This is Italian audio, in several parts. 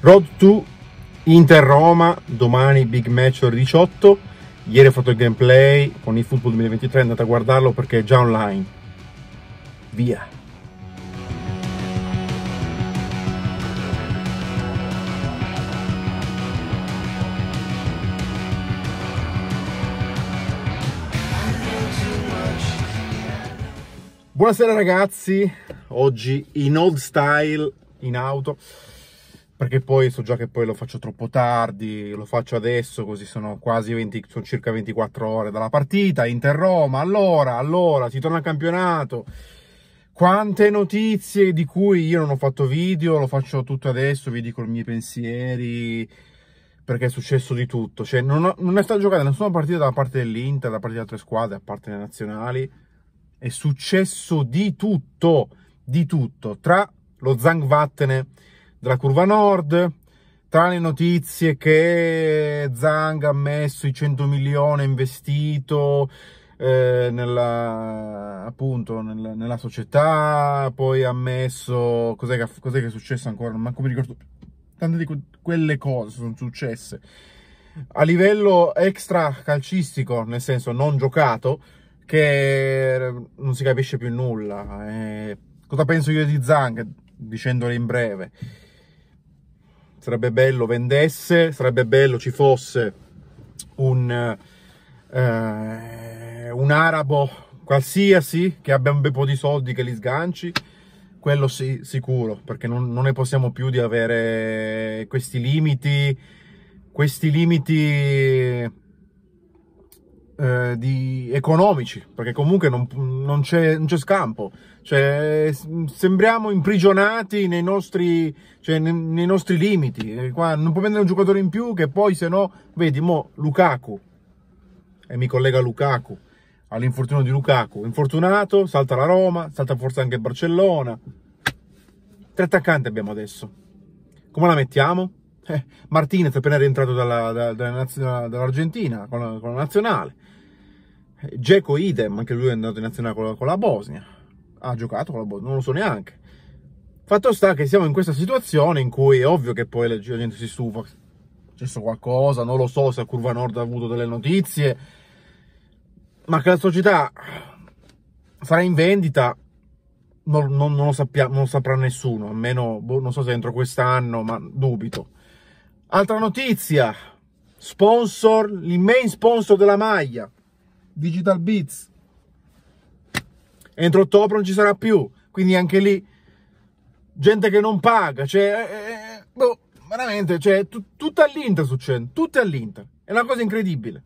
Road to Inter-Roma, domani big match ore 18. Ieri ho fatto il gameplay con il Football 2023, andate a guardarlo perché è già online. Via! Buonasera ragazzi, oggi in old style, in auto perché poi so già che poi lo faccio troppo tardi, lo faccio adesso, così sono quasi 20, sono circa 24 ore dalla partita, Inter-Roma, allora, allora, si torna al campionato. Quante notizie di cui io non ho fatto video, lo faccio tutto adesso, vi dico i miei pensieri, perché è successo di tutto. Cioè, non, ho, non è stata giocata nessuna partita dalla parte dell'Inter, da parte di altre squadre, a parte le nazionali. È successo di tutto, di tutto, tra lo Zangvattene della curva nord, tra le notizie che Zang ha messo i 100 milioni investito eh, nella, appunto, nella, nella, società, poi ha messo, cos'è che, cos che, è successo ancora, ma come ricordo, tante di que quelle cose sono successe, a livello extra calcistico, nel senso non giocato, che non si capisce più nulla, eh, cosa penso io di Zang, dicendole in breve, sarebbe bello vendesse, sarebbe bello ci fosse un, eh, un arabo qualsiasi che abbia un bel po' di soldi che li sganci, quello sì, sicuro, perché non, non ne possiamo più di avere questi limiti, questi limiti eh, economici, perché comunque non, non c'è, scampo. Cioè, sembriamo imprigionati nei nostri, cioè, nei, nei nostri limiti. Qua non può prendere un giocatore in più che poi, se no, vedi, mo Lukaku, e mi collega Lukaku, all'infortunio di Lukaku, infortunato, salta la Roma, salta forse anche Barcellona. Tre attaccanti abbiamo adesso. Come la mettiamo? Eh, Martinez appena rientrato dalla, da, dalla, dall'Argentina con la, con la nazionale. Geco eh, idem, anche lui è andato in nazionale con la, con la, Bosnia. Ha giocato con la Bosnia, non lo so neanche. Fatto sta che siamo in questa situazione in cui è ovvio che poi la gente si stufa. È successo qualcosa, non lo so se a Curva Nord ha avuto delle notizie. Ma che la società sarà in vendita non, non, non, lo sappia, non lo saprà nessuno, almeno boh, non so se entro quest'anno, ma dubito. Altra notizia, sponsor, il main sponsor della maglia, Digital Beats. Entro ottobre non ci sarà più, quindi anche lì gente che non paga, cioè, eh, eh, eh boh, veramente, cioè, tutta all'Inter succede, tutto all'Inter. È una cosa incredibile.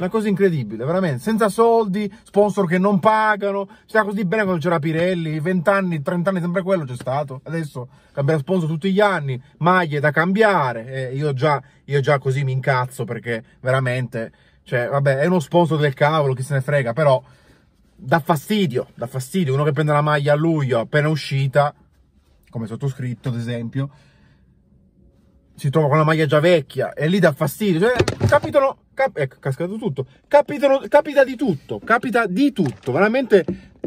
Una cosa incredibile, veramente. Senza soldi, sponsor che non pagano. Sta così bene con Pirelli, 20 anni, 30 anni, sempre quello c'è stato. Adesso cambia sponsor tutti gli anni, maglie da cambiare. e io, già, io già così mi incazzo perché veramente, cioè, vabbè, è uno sponsor del cavolo, chi se ne frega, però dà fastidio, dà fastidio. Uno che prende la maglia a luglio appena uscita, come sottoscritto ad esempio, si trova con la maglia già vecchia e lì dà fastidio. Cioè, capitolo cap- ecco, cascato tutto. Capitano, capita di tutto, capita di tutto, veramente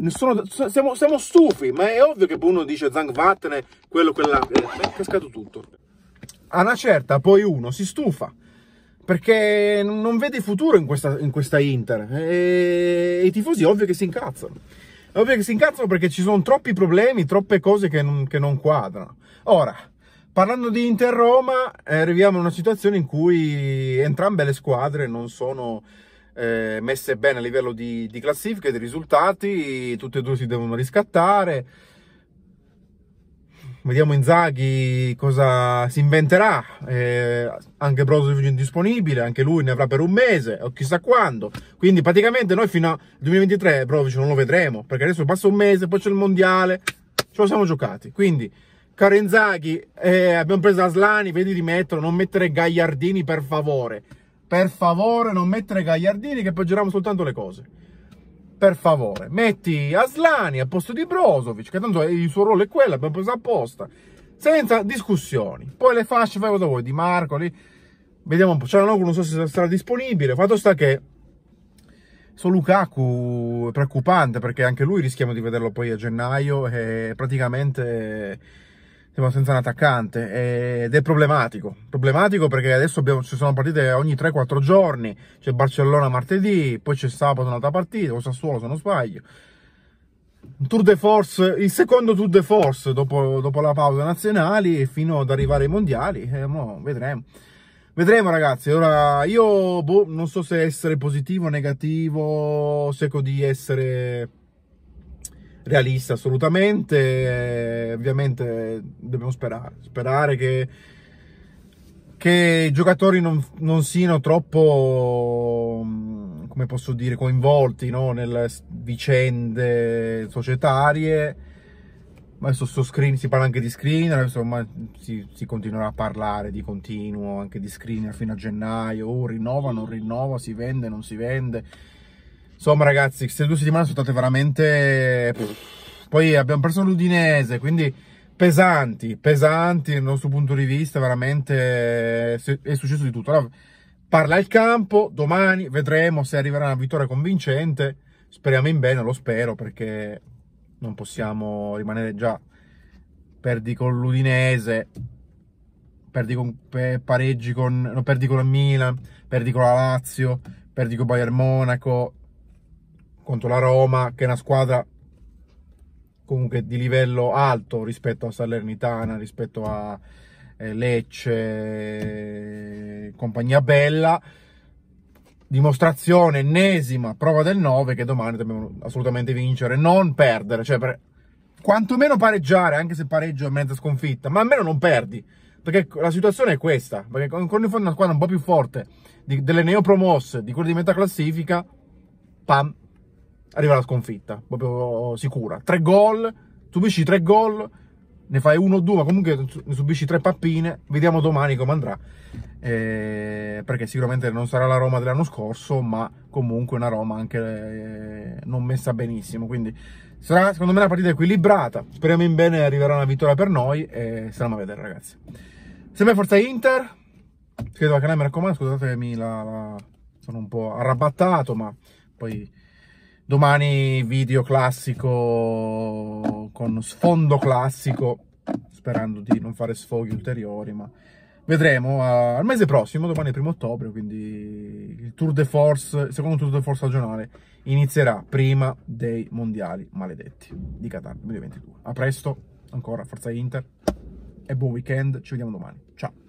sono, siamo, siamo, stufi, ma è ovvio che uno dice Zang vattene, quello, quella. Eh, è cascato tutto. A una certa poi uno si stufa, perché non vede futuro in questa, in questa Inter, e, i tifosi ovvio che si incazzano. È ovvio che si incazzano perché ci sono troppi problemi, troppe cose che non, che non quadrano. Ora, Parlando di Inter-Roma, eh, arriviamo a una situazione in cui entrambe le squadre non sono eh, messe bene a livello di, di classifica e di risultati, tutte e due si devono riscattare. Vediamo Inzaghi cosa si inventerà, eh, anche Brozovic indisponibile, anche lui ne avrà per un mese o chissà quando. Quindi praticamente noi fino al 2023 Brozovic non lo vedremo, perché adesso passa un mese, poi c'è il Mondiale, ce lo siamo giocati. Quindi Carenzaghi, eh, abbiamo preso Aslani, vedi di metterlo, non mettere Gagliardini per favore. Per favore non mettere Gagliardini che peggioriamo soltanto le cose. Per favore, metti Aslani al posto di Brozovic, che tanto il suo ruolo è quello, abbiamo preso apposta. Senza discussioni. Poi le fasce fai cosa vuoi, Di Marco lì. Vediamo un po', c'è Cialanoglu non so se sarà disponibile. Fatto sta che su Lukaku è preoccupante perché anche lui rischiamo di vederlo poi a gennaio e praticamente siamo senza un attaccante eh, ed è problematico, problematico perché adesso abbiamo, ci sono partite ogni 3-4 giorni, c'è Barcellona martedì, poi c'è sabato un'altra partita, o Sassuolo se non sbaglio. Tour de force, il secondo tour de force dopo, dopo la pausa nazionali fino ad arrivare ai mondiali, e eh, mo vedremo. Vedremo ragazzi, ora io boh, non so se essere positivo o negativo, cerco di essere realista assolutamente. Eh, ovviamente dobbiamo sperare, sperare che, che i giocatori non, non, siano troppo, mm, come posso dire, coinvolti no? nelle vicende societarie. Adesso sto screen, si parla anche di screener, insomma si, si, continuerà a parlare di continuo anche di screener fino a gennaio, oh, rinnova, non rinnova, si vende, non si vende Insomma ragazzi, queste due settimane sono state veramente... Poi abbiamo perso l'Udinese, quindi pesanti, pesanti dal nostro punto di vista, veramente eh, è successo di tutto. Allora, parla il campo, domani vedremo se arriverà una vittoria convincente, speriamo in bene, lo spero, perché non possiamo rimanere già perdi con l'Udinese, perdi con pareggi con, no, perdi con la Milan, perdi con la Lazio, perdi con Bayern Monaco, contro la Roma, che è una squadra comunque di livello alto rispetto a Salernitana, rispetto a eh, Lecce, eh, compagnia bella. Dimostrazione ennesima, prova del 9 che domani dobbiamo assolutamente vincere, non perdere, cioè per quantomeno pareggiare, anche se pareggio è mezza sconfitta, ma almeno non perdi, perché la situazione è questa, perché con in fondo una squadra un po' più forte di, delle neopromosse, di quelle di metà classifica, pam, arriva la sconfitta, proprio sicura. Tre gol, subisci tre gol, ne fai uno o due, ma comunque ne subisci tre pappine. Vediamo domani come andrà. Eh, perché sicuramente non sarà la Roma dell'anno scorso, ma comunque una Roma anche eh, non messa benissimo. Quindi sarà secondo me una partita equilibrata. Speriamo in bene, arriverà una vittoria per noi e saremo a vedere, ragazzi. Sempre Forza Inter. Iscrivetevi al canale, mi raccomando. Scusatemi, la, la... sono un po' arrabattato, ma poi domani video classico con sfondo classico sperando di non fare sfoghi ulteriori ma vedremo uh, al mese prossimo domani è primo ottobre quindi il tour de force il secondo tour de force stagionale inizierà prima dei mondiali maledetti di Qatar 2022 a presto ancora forza Inter e buon weekend ci vediamo domani ciao